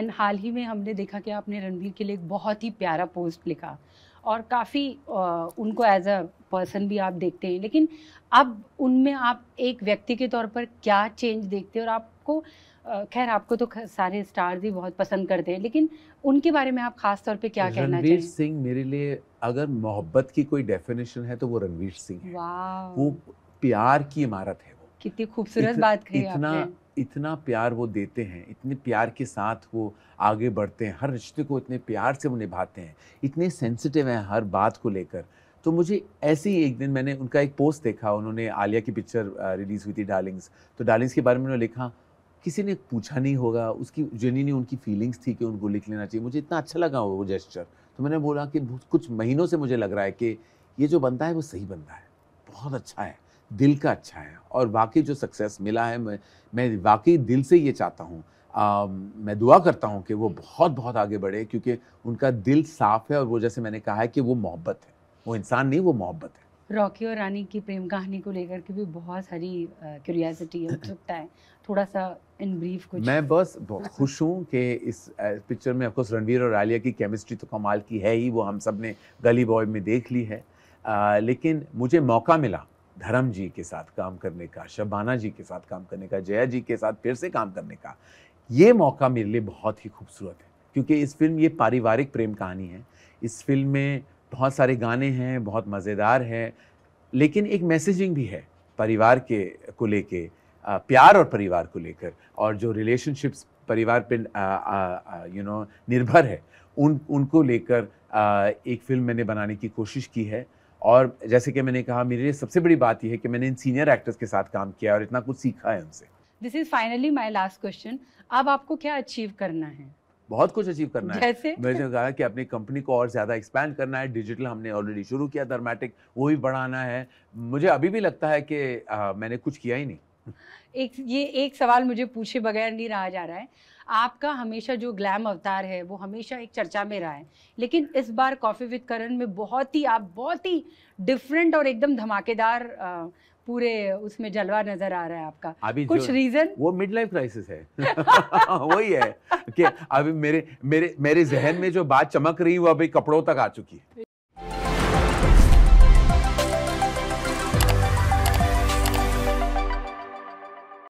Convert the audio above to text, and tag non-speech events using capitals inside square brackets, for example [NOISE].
And हाल ही में हमने देखा कि आपने रणबीर के लिए एक बहुत ही प्यारा पोस्ट लिखा और काफ़ी उनको एज अ पर्सन भी आप देखते हैं लेकिन अब उनमें आप एक व्यक्ति के तौर पर क्या चेंज देखते हैं और आपको खैर आपको तो सारे स्टार्स ही बहुत पसंद करते हैं लेकिन उनके बारे में आप खास तौर पे क्या कहना चाहेंगे रणवीर सिंह मेरे लिए अगर मोहब्बत की कोई डेफिनेशन है तो वो रणवीर सिंह है वो प्यार की इमारत है वो कितनी खूबसूरत बात कही इतना आपने। इतना प्यार वो देते हैं इतने प्यार के साथ वो आगे बढ़ते हैं हर रिश्ते को इतने प्यार से वो निभाते हैं इतने सेंसिटिव हैं हर बात को लेकर तो मुझे ऐसे ही एक दिन मैंने उनका एक पोस्ट देखा उन्होंने आलिया की पिक्चर रिलीज़ हुई थी डार्लिंग्स तो डार्लिंग्स के बारे में उन्होंने लिखा किसी ने पूछा नहीं होगा उसकी जेन्यून उनकी फीलिंग्स थी कि उनको लिख लेना चाहिए मुझे इतना अच्छा लगा वो जेस्चर तो मैंने बोला कि कुछ महीनों से मुझे लग रहा है कि ये जो बनता है वो सही बनता है बहुत अच्छा है दिल का अच्छा है और बाकी जो सक्सेस मिला है मैं मैं वाकई दिल से ये चाहता हूँ मैं दुआ करता हूँ कि वो बहुत बहुत आगे बढ़े क्योंकि उनका दिल साफ है और वो जैसे मैंने कहा है कि वो मोहब्बत है वो इंसान नहीं वो मोहब्बत है रॉकी और रानी की प्रेम कहानी को लेकर के भी बहुत सारी क्यूरियासिटी [CLEARS THROAT] उत्सुकता है थोड़ा सा इन ब्रीफ कुछ मैं बस खुश हूँ कि इस पिक्चर में ऑफकोर्स रणवीर और आलिया की केमिस्ट्री तो कमाल की है ही वो हम सब ने गली बॉय में देख ली है आ, लेकिन मुझे मौका मिला धर्म जी के साथ काम करने का शबाना जी के साथ काम करने का जया जी के साथ फिर से काम करने का ये मौका मेरे लिए बहुत ही खूबसूरत है क्योंकि इस फिल्म ये पारिवारिक प्रेम कहानी है इस फिल्म में बहुत सारे गाने हैं बहुत मज़ेदार हैं लेकिन एक मैसेजिंग भी है परिवार के को लेके प्यार और परिवार को लेकर और जो रिलेशनशिप्स परिवार पे यू नो निर्भर है उन उनको लेकर एक फ़िल्म मैंने बनाने की कोशिश की है और जैसे कि मैंने कहा मेरे लिए सबसे बड़ी बात यह है कि मैंने इन सीनियर एक्टर्स के साथ काम किया और इतना कुछ सीखा है उनसे this is finally my last question अब आपको क्या अचीव करना है बहुत कुछ अचीव करना जैसे? है मैंने कहा कि अपनी कंपनी को और ज़्यादा एक्सपैंड करना है डिजिटल हमने ऑलरेडी शुरू किया धर्मेटिक वो भी बढ़ाना है मुझे अभी भी लगता है कि आ, मैंने कुछ किया ही नहीं एक ये एक सवाल मुझे पूछे बगैर नहीं रहा जा रहा है आपका हमेशा जो ग्लैम अवतार है वो हमेशा एक चर्चा में रहा है लेकिन इस बार कॉफ़ी विद करण में बहुत ही आप बहुत ही डिफरेंट और एकदम धमाकेदार पूरे उसमें जलवा नजर आ रहा है आपका अभी कुछ रीजन वो मिड लाइफ क्राइसिस है [LAUGHS] वही है कि अभी मेरे मेरे मेरे जहन में जो बात चमक रही वो अभी कपड़ों तक आ चुकी है